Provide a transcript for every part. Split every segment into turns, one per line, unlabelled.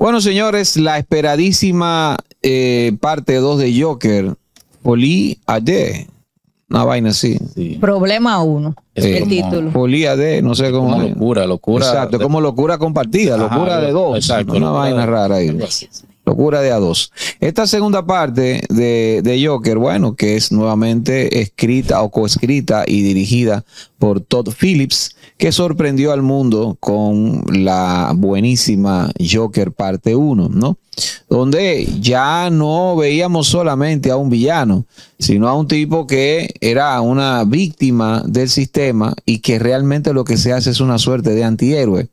Bueno, señores, la esperadísima eh, parte 2 de Joker, Poli AD. Una vaina así.
Problema 1. Es el título.
Poli AD, no sé cómo. locura, locura. Exacto, como locura compartida, locura de dos. Exacto. Una vaina rara ahí. Gracias. Locura de a dos. Esta segunda parte de, de, Joker, bueno, que es nuevamente escrita o coescrita y dirigida por Todd Phillips, que sorprendió al mundo con la buenísima Joker parte 1, ¿no? Donde ya no veíamos solamente a un villano, sino a un tipo que era una víctima del sistema y que realmente lo que se hace es una suerte de antihéroe.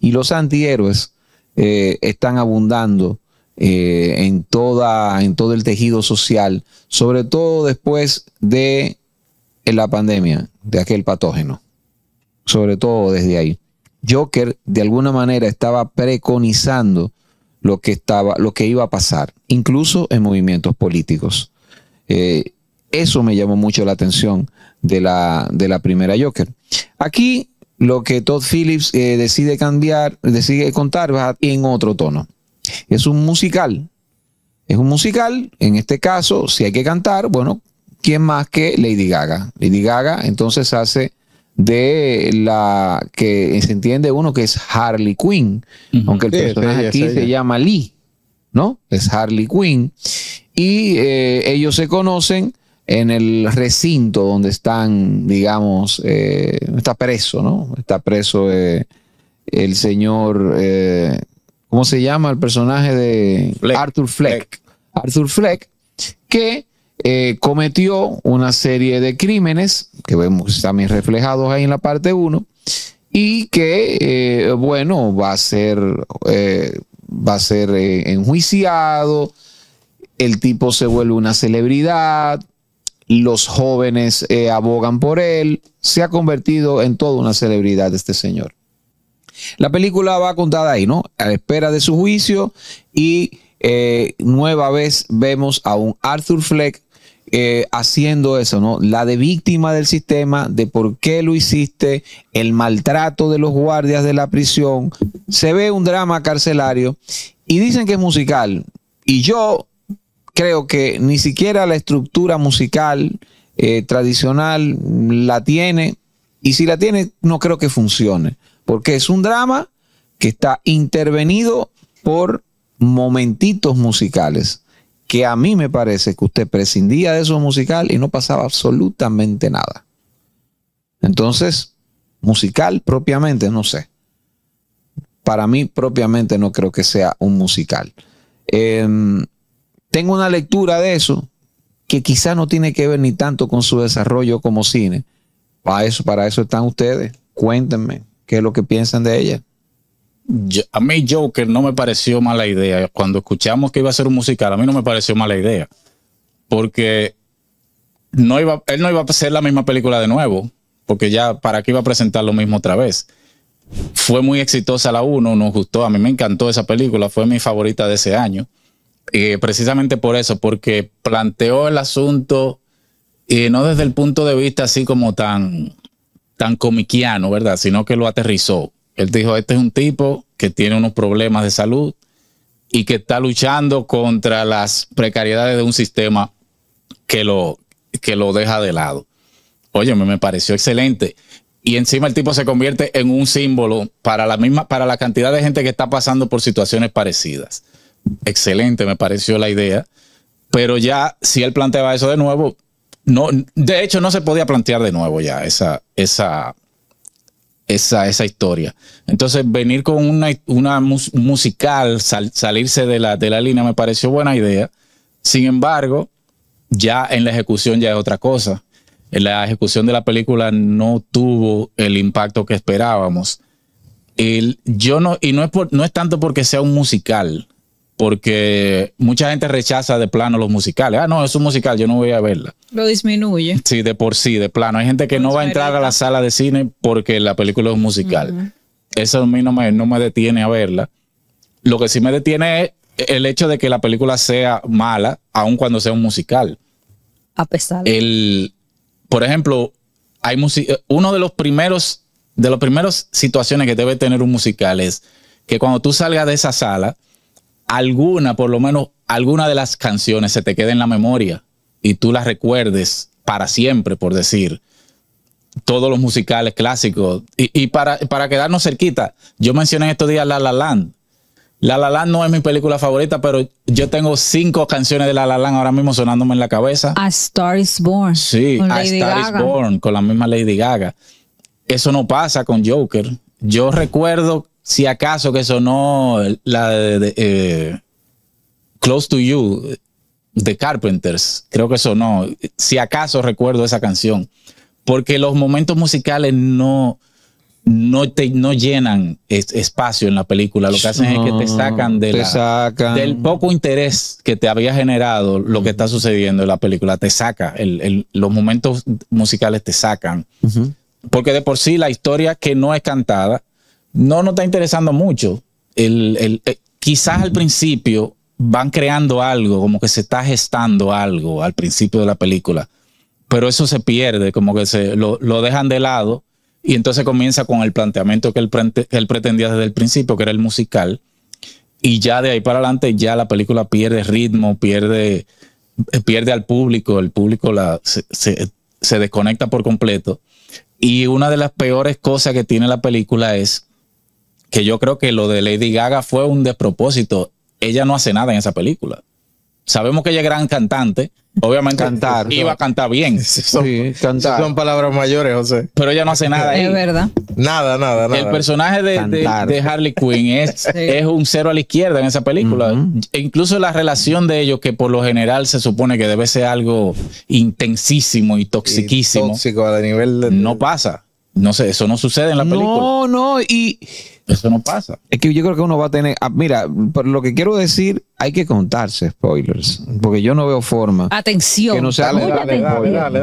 Y los antihéroes eh, están abundando eh, en, toda, en todo el tejido social, sobre todo después de la pandemia, de aquel patógeno sobre todo desde ahí. Joker de alguna manera estaba preconizando lo que, estaba, lo que iba a pasar, incluso en movimientos políticos. Eh, eso me llamó mucho la atención de la, primera Joker. Aquí lo que Todd Phillips eh, decide cambiar, decide contar en otro tono. Es un musical. Es un musical, en este caso, si hay que cantar, bueno, ¿quién más que Lady Gaga? Lady Gaga entonces hace de la que se entiende uno que es Harley Quinn, aunque el personaje aquí se llama Lee, ¿no? Es Harley Quinn. Y eh, ellos se conocen en el recinto donde están, digamos, eh, está preso, ¿no? Está preso eh, el señor, ¿cómo se llama el personaje de Arthur Fleck? Arthur Fleck, que eh, cometió una serie de crímenes que vemos también reflejados ahí en la parte 1 y que, eh, bueno, va a ser, eh, va a ser enjuiciado, el tipo se vuelve una celebridad, los jóvenes abogan por él, se ha convertido en toda una celebridad este señor. La película va contada ahí, ¿no? A la espera de su juicio y nueva vez vemos a un Arthur Fleck eh, haciendo eso, ¿no? La de víctima del sistema, de por qué lo hiciste, el maltrato de los guardias de la prisión. Se ve un drama carcelario y dicen que es musical. Y yo creo que ni siquiera la estructura musical eh, tradicional la tiene. Y si la tiene, no creo que funcione. Porque es un drama que está intervenido por momentitos musicales que a mí me parece que usted prescindía de eso musical y no pasaba absolutamente nada. Entonces, musical propiamente, no sé. Para mí propiamente no creo que sea un musical. Em, tengo una lectura de eso que quizá no tiene que ver ni tanto con su desarrollo como cine. Para eso, para eso están ustedes. Cuéntenme qué es lo que piensan
de ella a mí Joker no me pareció mala idea. Cuando escuchamos que iba a ser un musical, a mí no me pareció mala idea. Porque no iba, él no iba a hacer la misma película de nuevo, porque ya para qué iba a presentar lo mismo otra vez. Fue muy exitosa la 1, nos gustó, a mí me encantó esa película, fue mi favorita de ese año. precisamente por eso, porque planteó el asunto y no desde el punto de vista así como tan, tan comiquiano, ¿verdad? Sino que lo aterrizó él dijo, este es un tipo que tiene unos problemas de salud y que está luchando contra las precariedades de un sistema que lo, que lo deja de lado. Oye, me pareció excelente. Y encima el tipo se convierte en un símbolo para la misma, para la cantidad de gente que está pasando por situaciones parecidas. Excelente, me pareció la idea. Pero ya, si él planteaba eso de nuevo, no, de hecho, no se podía plantear de nuevo ya esa, esa, esa, esa historia. Entonces, venir con una, una musical, salirse de la, de la línea, me pareció buena idea. Sin embargo, ya en la ejecución ya es otra cosa. En la ejecución de la película no tuvo el impacto que esperábamos. yo no, y no es, no es tanto porque sea un musical, porque mucha gente rechaza de plano los musicales. Ah, no, es un musical, yo no voy a verla.
Lo disminuye.
Sí, de por sí, de plano. Hay gente que no va a entrar a la sala de cine porque la película es musical. Eso a mí no me, no me detiene a verla. Lo que sí me detiene es el hecho de que la película sea mala, aun cuando sea un musical. A pesar de... El, por ejemplo, hay uno de los primeros, de las primeras situaciones que debe tener un musical es que cuando tú salgas de esa sala, alguna, por lo menos alguna de las canciones se te quede en la memoria y tú las recuerdes para siempre, por decir, todos los musicales clásicos. Y, para, para, quedarnos cerquita, yo mencioné en estos días La La Land. La La Land no es mi película favorita, pero yo tengo cinco canciones de La La Land ahora mismo sonándome en la cabeza.
A Star is Born.
Sí, A Star is Born, con la misma Lady Gaga. Eso no pasa con Joker. Yo recuerdo si acaso que sonó la de, eh, Close to You de Carpenters, creo que sonó, si acaso recuerdo esa canción, porque los momentos musicales no, no, no llenan espacio en la película, lo que hacen es que te sacan, de del poco interés que te había generado lo que está sucediendo en la película, te saca, los momentos musicales te sacan, porque de por sí la historia que no es cantada no nos está interesando mucho. El, eh, quizás al principio van creando algo, como que se está gestando algo al principio de la película, pero eso se pierde, como que se lo, dejan de lado y entonces comienza con el planteamiento que él, pretendía desde el principio, que era el musical, y ya de ahí para adelante ya la película pierde ritmo, pierde, eh, pierde al público, el público se desconecta por completo. Y una de las peores cosas que tiene la película es que yo creo que lo de Lady Gaga fue un despropósito. Ella no hace nada en esa película. Sabemos que ella es gran cantante, obviamente iba a cantar bien. Son, sí, palabras mayores, José. Pero ella no hace nada. Ahí. Es verdad. Nada, nada, nada. El personaje de, Harley Quinn es, un cero a la izquierda en esa película. E incluso la relación de ellos, que por lo general se supone que debe ser algo intensísimo y toxiquísimo. tóxico a nivel No pasa. No sé, eso no sucede en la película.
No, no, y eso no pasa. Es que yo creo que uno va a tener. Ah, mira, por lo que quiero decir, hay que contarse spoilers. Porque yo no veo forma.
Atención. Que no sea dale,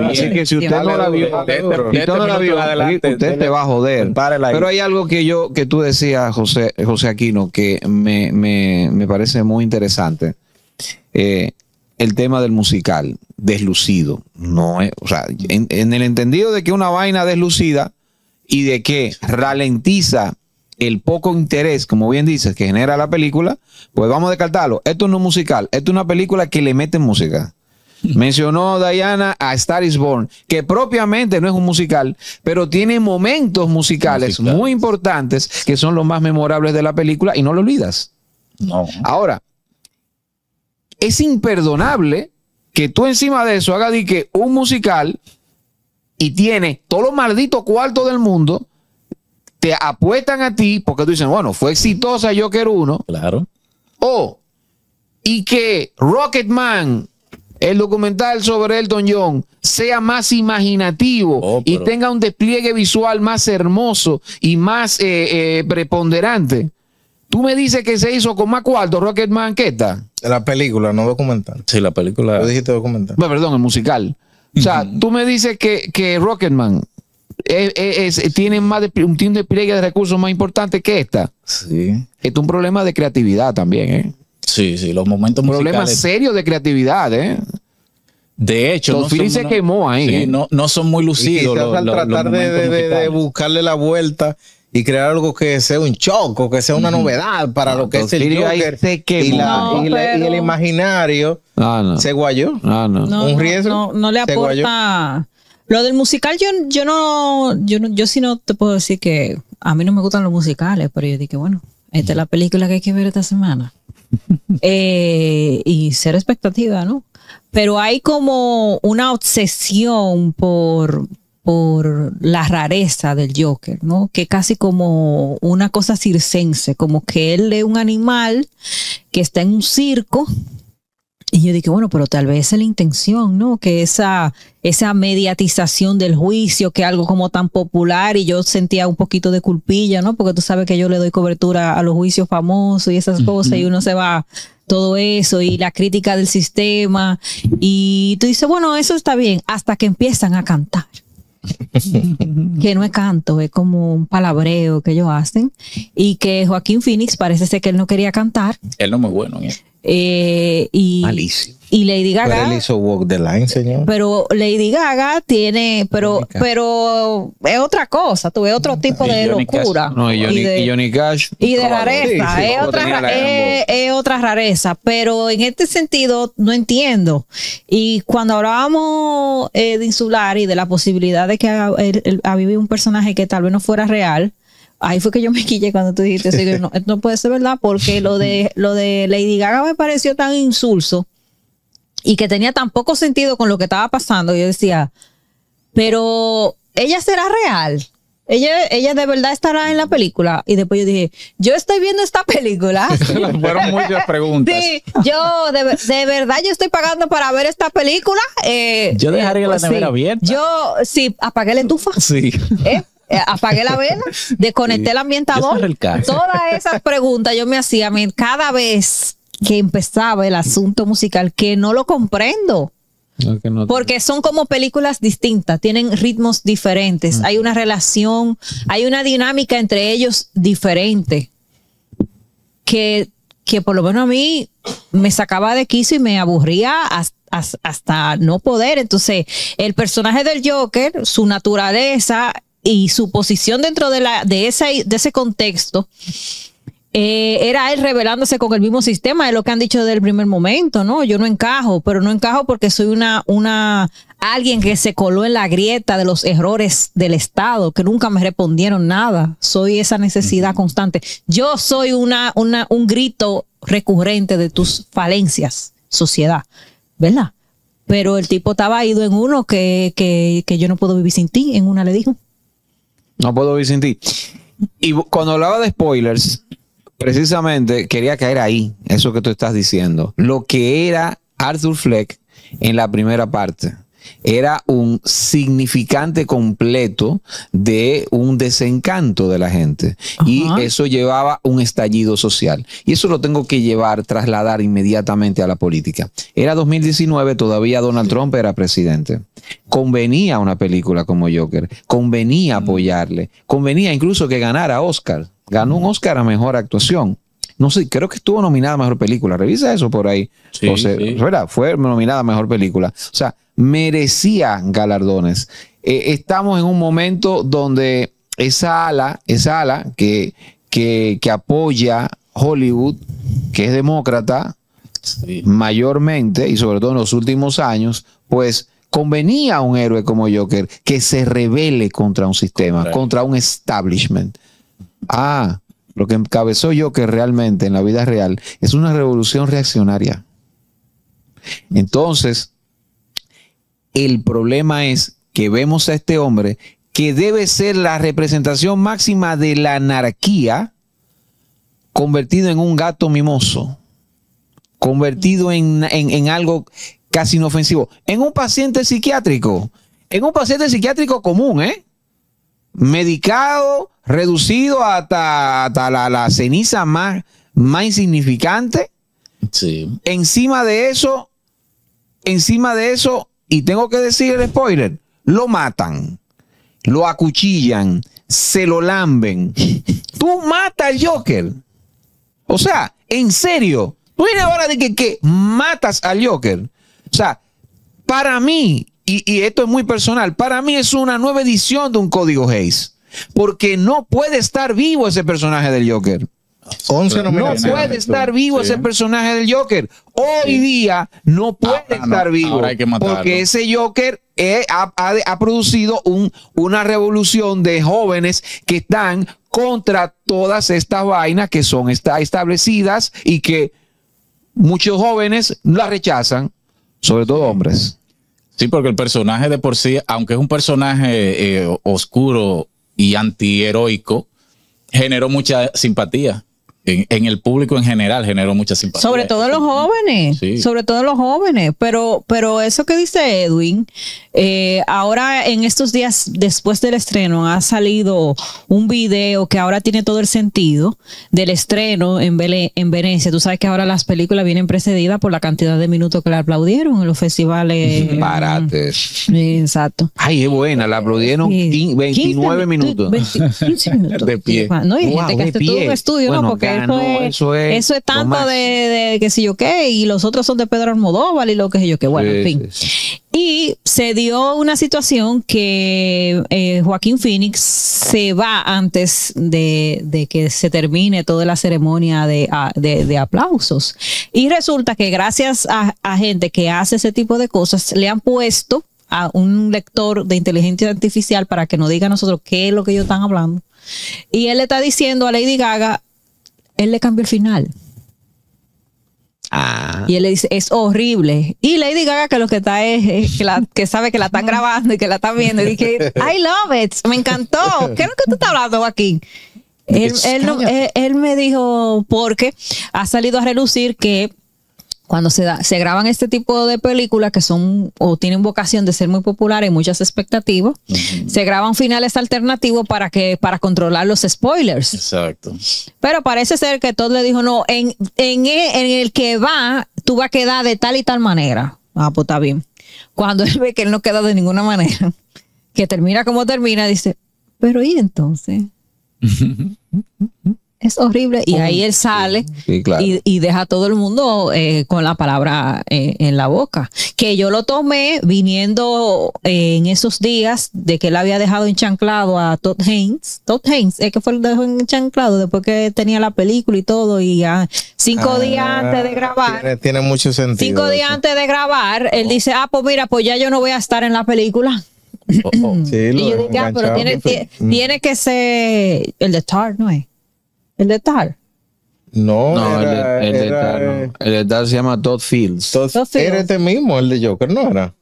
Así que si usted no la este vio, usted usted te va a joder. Pero hay
algo que yo, que tú decías, José, José Aquino, que me, parece muy interesante. Eh, el tema del musical, deslucido. No es, o sea, en el entendido de que una vaina deslucida y de que ralentiza el poco interés, como bien dices, que genera la película, pues vamos a descartarlo. Esto no es musical, esto es una película que le mete música. Mencionó Diana a Star is Born, que propiamente no es un musical, pero tiene momentos musicales, muy importantes que son los más memorables de la película y no lo olvidas. No. Ahora, es imperdonable que tú encima de eso hagas de que un musical y tiene todo lo maldito cuarto del mundo te apuestan a ti porque tú dices, bueno, fue exitosa, yo quiero uno. Claro. O, y que Rocketman, el documental sobre Elton John, sea más imaginativo oh, y tenga un despliegue visual más hermoso y más eh, eh, preponderante. Tú me dices que se hizo con más cuarto Rocketman qué está
La película, no documental. Sí, la película. Tú dijiste documental. Bueno, perdón, el musical.
O sea, tú me dices que, que Rocketman tienen más de, un de pliegue de recursos más importante
que esta. Sí. Es un problema de creatividad también, ¿eh? Sí, sí, los momentos un Problema
serio de creatividad, ¿eh?
De hecho, los no se quemó ahí. Sí, ¿eh? no, son muy lucidos. Los, al tratar de, buscarle la vuelta y crear algo que sea un choco, que sea una novedad para lo que es el Joker y, y, el
imaginario. Ah, se guayó. Ah, un riesgo. No, le aporta
lo del musical, yo, yo no, yo yo sí no te puedo decir que a mí no me gustan los musicales, pero yo dije, bueno, esta es la película que hay que ver esta semana. Eh, y ser expectativa, ¿no? Pero hay como una obsesión por, por la rareza del Joker, ¿no? Que casi como una cosa circense, como que él es un animal que está en un circo y yo dije, bueno, pero tal vez es la intención, ¿no? Que esa, esa mediatización del juicio, que algo como tan popular, y yo sentía un poquito de culpilla, ¿no? Porque tú sabes que yo le doy cobertura a los juicios famosos y esas cosas, y uno se va todo eso y la crítica del sistema. Y tú dices, bueno, eso está bien, hasta que empiezan a cantar. que no es canto, es como un palabreo que ellos hacen. Y que Joaquín Phoenix parece ser que él no quería cantar.
Él no es muy bueno.
Eh, y, Malísimo. Y Lady Gaga. Pero
hizo Walk the
Pero Lady Gaga tiene. Pero pero es otra cosa, tuve otro tipo de locura. y
Johnny, de, rareza. es, otra,
es, otra rareza. Pero en este sentido no entiendo. Y cuando hablábamos eh, de Insular y de la posibilidad de que haga vivido un personaje que tal vez no fuera real ahí fue que yo me quillé cuando tú dijiste no, no puede ser verdad porque lo de lo de Lady Gaga me pareció tan insulso y que tenía tan poco sentido con lo que estaba pasando. Yo decía, pero ella será real. Ella, ella de verdad estará en la película. Y después yo dije, yo estoy viendo esta película. Fueron muchas preguntas. Sí, yo de, verdad yo estoy pagando para ver esta película. Eh, yo dejaría la pues nevera abierta. Yo sí, apagué la estufa. Sí. ¿Eh? Eh, apagué la vela, desconecté el ambientador. Todas esas preguntas yo me hacía, cada vez que empezaba el asunto musical, que no lo comprendo. porque son como películas distintas, tienen ritmos diferentes, hay una relación, hay una dinámica entre ellos diferente, que, que por lo menos a mí me sacaba de quiso y me aburría hasta no poder. Entonces, el personaje del Joker, su naturaleza y su posición dentro de, la, de, esa, de ese contexto eh, era él revelándose con el mismo sistema, es lo que han dicho desde el primer momento, ¿no? Yo no encajo, pero no encajo porque soy una, una, alguien que se coló en la grieta de los errores del Estado, que nunca me respondieron nada. Soy esa necesidad constante. Yo soy una, una, un grito recurrente de tus falencias, sociedad, ¿verdad? Pero el tipo estaba ido en uno que, que yo no puedo vivir sin ti, en una le dijo.
No puedo vivir sin ti. Y cuando hablaba de spoilers, Precisamente quería caer ahí, eso que tú estás diciendo. Lo que era Arthur Fleck en la primera parte era un significante completo de un desencanto de la gente. Y eso llevaba un estallido social. Y eso lo tengo que llevar, trasladar inmediatamente a la política. Era 2019, todavía Donald Trump era presidente. Convenía una película como Joker, convenía apoyarle, convenía incluso que ganara Oscar ganó un Oscar a mejor actuación. No sé, creo que estuvo nominada a mejor película. Revisa eso por ahí. Sí, Fue nominada a mejor película. O sea, merecía galardones. Eh, estamos en un momento donde esa ala, esa ala que, que, que apoya Hollywood, que es demócrata, mayormente, y sobre todo en los últimos años, pues convenía a un héroe como Joker que se revele contra un sistema, contra un establishment. Ah, lo que encabezó yo que realmente en la vida real es una revolución reaccionaria. Entonces, el problema es que vemos a este hombre que debe ser la representación máxima de la anarquía convertido en un gato mimoso, convertido en, algo casi inofensivo, en un paciente psiquiátrico, en un paciente psiquiátrico común, ¿eh? Medicado, reducido hasta, la, ceniza más, más insignificante. Sí. Encima de eso, encima de eso, y tengo que decir el spoiler, lo matan, lo acuchillan, se lo lamben. Tú matas al Joker. O sea, en serio, tú vienes ahora de que, matas al Joker. O sea, para mí, y, y, esto es muy personal, para mí es una nueva edición de un código Hayes porque no puede estar vivo ese personaje del Joker. no puede estar vivo ese personaje del Joker. Hoy día no ah, puede ah, estar vivo. porque ese Joker eh, ha, producido una revolución de jóvenes que están contra todas estas vainas que son establecidas y que muchos jóvenes las
rechazan, sobre todo hombres. Sí, porque el personaje de por sí, aunque es un personaje eh, oscuro, y antiheroico, generó mucha simpatía en, el público en general generó mucha simpatía. Sobre todo los jóvenes,
sobre todo los jóvenes, pero, pero eso que dice Edwin, eh, ahora en estos días después del estreno ha salido un video que ahora tiene todo el sentido del estreno en, en Venecia. Tú sabes que ahora las películas vienen precedidas por la cantidad de minutos que le aplaudieron en los festivales. Exacto. Ay,
es buena, la aplaudieron 29 minutos. minutos. De pie. No, es que estudio, ¿no? eso, es, eso, es, tanto de,
de, qué sé yo qué, y los otros son de Pedro Almodóvar y lo que sé yo qué, bueno, en fin. Y se dio una situación que eh, Joaquín Phoenix se va antes de, que se termine toda la ceremonia de, aplausos. Y resulta que gracias a, a gente que hace ese tipo de cosas, le han puesto a un lector de inteligencia artificial para que nos diga a nosotros qué es lo que ellos están hablando. Y él le está diciendo a Lady Gaga, él le cambió el final. Ah. Y él le dice, es horrible. Y Lady Gaga, que lo que está es, que, sabe que la están grabando y que la están viendo, y dije, I love it, me encantó. ¿Qué es lo que tú estás hablando, Joaquín? Él, él me dijo, porque ha salido a relucir que cuando se, se graban este tipo de películas que son o tienen vocación de ser muy populares y muchas expectativas, se graban finales alternativos para que para controlar los spoilers. Exacto. Pero parece ser que Todd le dijo, no, en, en, e, en el que va, tú vas a quedar de tal y tal manera. Ah, pues está bien. Cuando él ve que él no queda de ninguna manera, que termina como termina, dice, pero ¿y entonces? es horrible. Y oh, ahí él sale y, deja a todo el mundo eh, con la palabra eh, en la boca. Que yo lo tomé viniendo eh, en esos días de que él había dejado enchanclado a Todd Haynes. Todd Haynes es que fue el dejó enchanclado después que tenía la película y todo. Y cinco ah, días antes de grabar.
Tiene, mucho sentido. Cinco días
antes de grabar, él oh. dice, ah, pues mira, pues ya yo no voy a estar en la película.
Oh,
y yo dije, ah, pero tiene, mm.
tiene, que ser el de Star, ¿no es? ¿El de Tar?
No, no, el, de, el, Tar, no. el, de, Tar, se llama Todd Fields. Todd,
Fields. Era este mismo, el de Joker, ¿no era?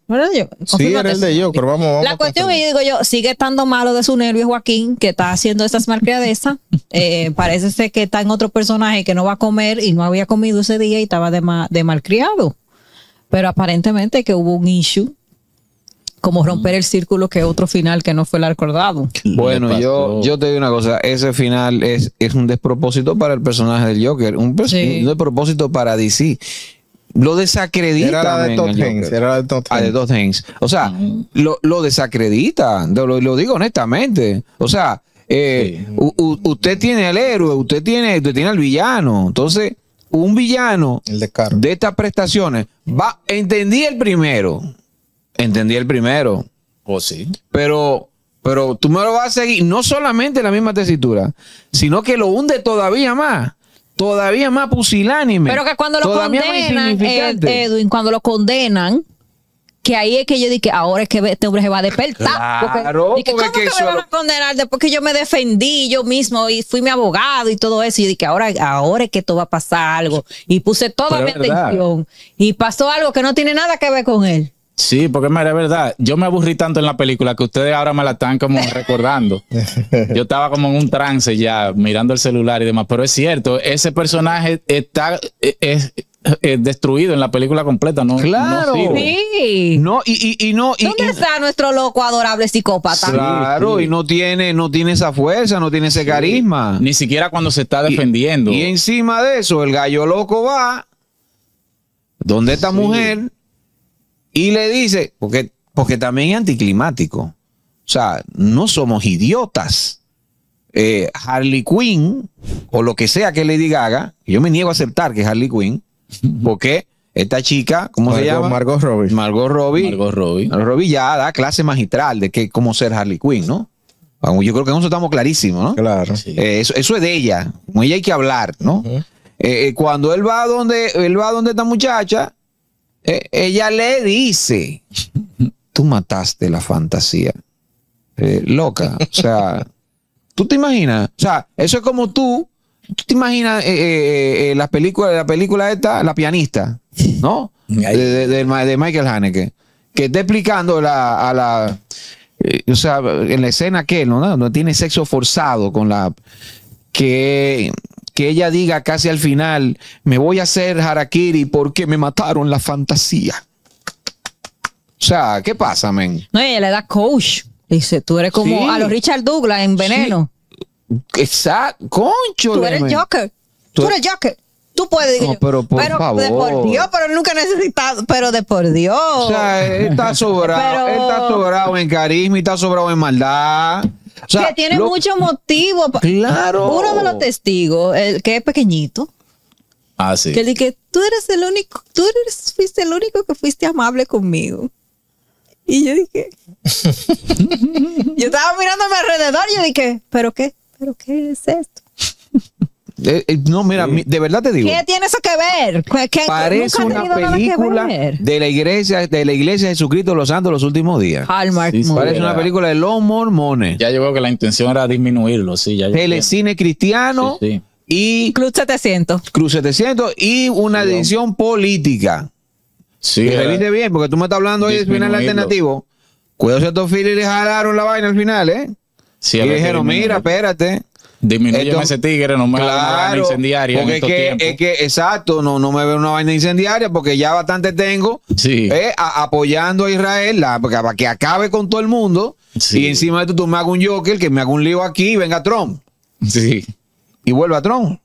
Sí, era el de
Joker, vamos, La
cuestión es, digo yo, sigue estando malo de su nervio Joaquín, que está haciendo estas malcriadesas. Eh, parece ser que está en otro personaje que no va a comer y no había comido ese día y estaba de, de malcriado. Pero aparentemente que hubo un issue como romper el círculo que otro final que no fue el acordado.
Bueno, yo, yo te digo una cosa, ese final es, un despropósito para el personaje del Joker, un, despropósito para DC. Lo desacredita. Era de Era de ah, O sea, lo, lo, desacredita. Lo, lo digo honestamente. O sea, eh, usted tiene al héroe, usted tiene, usted tiene al villano. Entonces, un villano de, de, estas prestaciones va, entendí el primero. Entendí el primero. ¿o oh, sí. Pero, pero tú me lo vas a seguir, no solamente la misma tesitura, sino que lo hunde todavía más todavía más pusilánime. Pero que cuando lo condenan, eh,
Edwin, cuando lo condenan, que ahí es que yo dije, ahora es que este hombre se va a despertar. Claro,
¿cómo que, me van a
condenar después que yo me defendí yo mismo y fui mi abogado y todo eso? Y yo dije, ahora, ahora es que esto va a pasar algo. Y puse toda mi atención. Y pasó algo que no tiene nada que ver con él.
Sí, porque es verdad, yo me aburrí tanto en la película que ustedes ahora me la están como recordando. Yo estaba como en un trance ya, mirando el celular y demás, pero es cierto, ese personaje está es, e, e, destruido en la película completa, ¿no? Claro.
sí. no y, no. ¿Dónde está nuestro loco adorable psicópata? Claro, y
no tiene, no tiene esa fuerza, no tiene ese carisma. Ni siquiera cuando se está defendiendo. Y, encima de eso, el gallo loco va. ¿Dónde esta mujer? Y le dice, porque, porque también es anticlimático. O sea, no somos idiotas. Eh, Harley Quinn, o lo que sea que Lady Gaga, yo me niego a aceptar que es Harley Quinn, porque esta chica, ¿cómo se llama? Margot Robbie. Margot Robbie. Margot Robbie. Robbie ya da clase magistral de que, cómo ser Harley Quinn, ¿no? Yo creo que nosotros estamos clarísimos, ¿no? Claro. Eh, eso, es de ella. Con ella hay que hablar, ¿no? Eh, cuando él va a donde, él va a donde esta muchacha, eh, ella le dice, tú mataste la fantasía. Eh, loca, o sea, tú te imaginas, o sea, eso es como tú, tú te imaginas eh, la, película, la película esta, La pianista, ¿no? De, Michael Haneke, que está explicando a la, o sea, en la escena que ¿no? No tiene sexo forzado con la, que que ella diga casi al final, me voy a hacer harakiri porque me mataron la fantasía. O sea, ¿qué pasa, men?
No, ella le da coach. Dice, tú eres como a los Richard Douglas en Veneno. Exacto, concho. Tú eres Joker. Tú, eres Joker tú puedes no, pero por pero, De por Dios, pero nunca necesitado. pero de por Dios. O sea, está sobrado, está sobrado en carisma y está sobrado
en maldad que tiene mucho
motivo. Claro. Uno de los testigos, el que es pequeñito. Ah, sí. Que le dije, tú eres el único, tú eres, fuiste el único que fuiste amable conmigo. Y yo dije, yo estaba mirándome alrededor y yo dije, ¿pero qué? ¿Pero qué es esto?
Eh, eh, no, mira, de verdad te digo. ¿Qué tiene
eso que ver? parece una película
de la iglesia
de la iglesia de Jesucristo de los Santos los últimos
días.
parece una
película de los mormones. Ya yo veo que la intención era disminuirlo, sí. Ya Telecine cristiano y Cruz 700. 700 y una decisión política.
Sí. bien, porque tú me estás hablando hoy del final alternativo. Cuidado, estos files le jalaron la vaina al final, ¿eh? Sí, y dijeron, mira, espérate.
Disminuyeme ese tigre, no me claro,
una vaina incendiaria. es, que, exacto, no, no me veo una vaina incendiaria porque ya bastante tengo eh, apoyando a Israel para que acabe con todo el mundo. Y
encima de esto tú me hagas un Joker, que me haga un lío aquí y venga Trump. Sí. Y vuelva a Trump.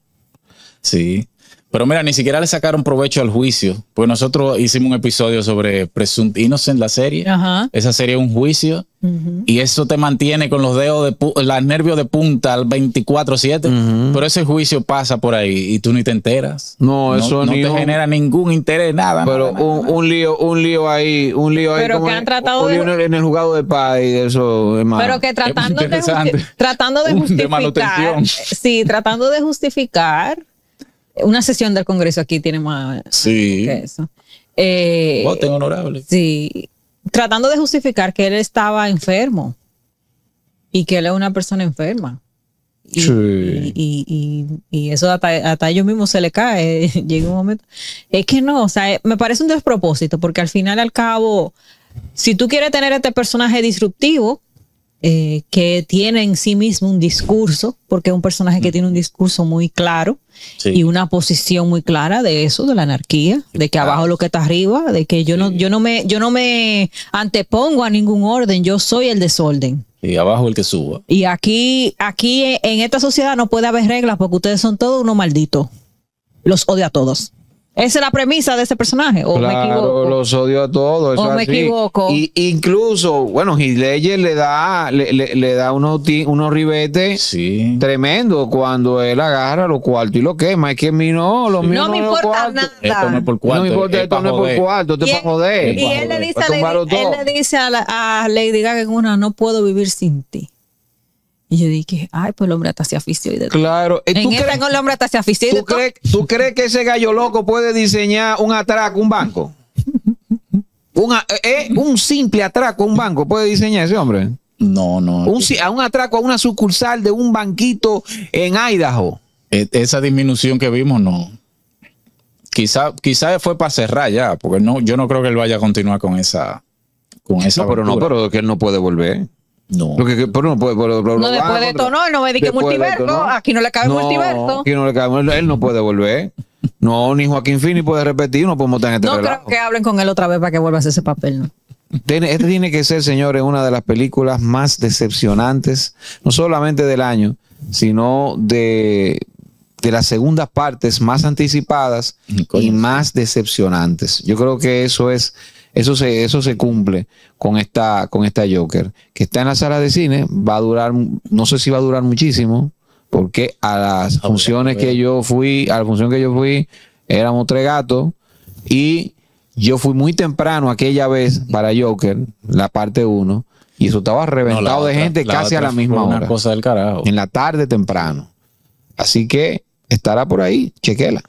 Sí. Pero mira, ni siquiera le sacaron provecho al juicio. Pues nosotros hicimos un episodio sobre Presunt Innocent, la serie. Esa serie es un juicio. Y eso te mantiene con los dedos de los nervios de punta al 24-7. Pero ese juicio pasa por ahí y tú ni te enteras. No, eso no, te genera ningún interés, nada. Pero un, lío, un lío ahí, un lío
ahí. que
en el jugado de paz y eso es Pero que tratando de, tratando de justificar.
sí, tratando de justificar una sesión del Congreso aquí tiene más sí. eso. Eh, Voten honorable. Sí. Tratando de justificar que él estaba enfermo y que él es una persona enferma.
Y, sí.
y, eso hasta, hasta, a ellos mismos se le cae. Llega un momento. Es que no, o sea, eh, me parece un despropósito, porque al final al cabo, si tú quieres tener este personaje disruptivo, eh, que tiene en sí mismo un discurso, porque es un personaje que mm. tiene un discurso muy claro y una posición muy clara de eso, de la anarquía, de que abajo lo que está arriba, de que yo no, yo no me, yo no me antepongo a ningún orden, yo soy el desorden. Y abajo el que suba. Y aquí, aquí en esta sociedad no puede haber reglas porque ustedes son todos unos malditos. Los odio a todos. Esa es la premisa de ese personaje. O me equivoco.
Los odio a todos. O me equivoco. Y, incluso, bueno, Gileyes le da, le, le, le da unos, unos ribetes Tremendo cuando él agarra los cuartos y lo quema. Es que a mí no, lo mío no, no me importa
nada.
Esto no es por cuarto. No me importa,
esto no es por cuarto, esto es joder. Y él, le dice a Lady,
le dice a, a Lady Gaga en una: No puedo vivir sin ti. Y yo dije, ay, pues el hombre hasta se afició. claro. en crees, esta,
el hombre hasta se afició. ¿tú, crees, que ese gallo loco puede diseñar un atraco, un banco? Eh, eh, un simple atraco a un banco puede diseñar ese hombre.
No, no. Un, a un atraco a una sucursal de un banquito en Idaho. E, esa disminución que vimos, no. Quizá, fue para cerrar ya, porque no, yo no creo que él vaya a continuar con esa. Con no, pero no, pero que él no puede volver. No. Porque, por, no, por, no después de no,
no me dedique multiverso. aquí no le cabe no, multiverso. Aquí
no le cabe Él no puede volver. No, ni Joaquín Fini puede repetir, no podemos tener en este No creo que hablen
con él otra vez para que vuelva a hacer ese papel, ¿no?
este tiene que ser, señores, una de las películas más decepcionantes, no solamente del año, sino de, de las segundas partes más anticipadas y más decepcionantes. Yo creo que eso es eso se, eso se cumple con esta, con esta Joker, que está en la sala de cine, va a durar, no sé si va a durar muchísimo, porque a las funciones que yo fui, a la función que yo fui, éramos tres y yo fui muy temprano aquella vez para Joker, la parte 1, y eso estaba reventado de gente casi a la misma una cosa del carajo. En la tarde temprano. Así que estará por ahí, chequela.